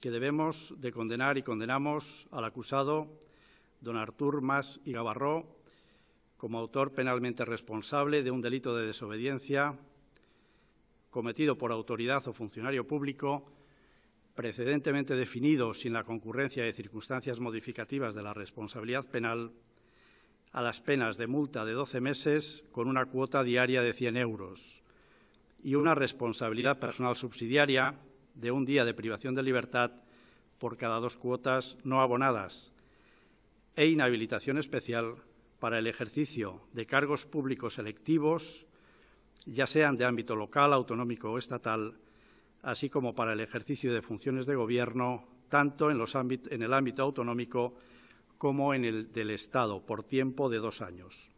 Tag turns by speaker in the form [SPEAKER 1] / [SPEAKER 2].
[SPEAKER 1] que debemos de condenar y condenamos al acusado, don Artur Mas y Gavarró, como autor penalmente responsable de un delito de desobediencia cometido por autoridad o funcionario público precedentemente definido sin la concurrencia de circunstancias modificativas de la responsabilidad penal a las penas de multa de 12 meses con una cuota diaria de 100 euros y una responsabilidad personal subsidiaria de un día de privación de libertad por cada dos cuotas no abonadas e inhabilitación especial para el ejercicio de cargos públicos electivos, ya sean de ámbito local, autonómico o estatal, así como para el ejercicio de funciones de gobierno, tanto en, en el ámbito autonómico como en el del Estado, por tiempo de dos años.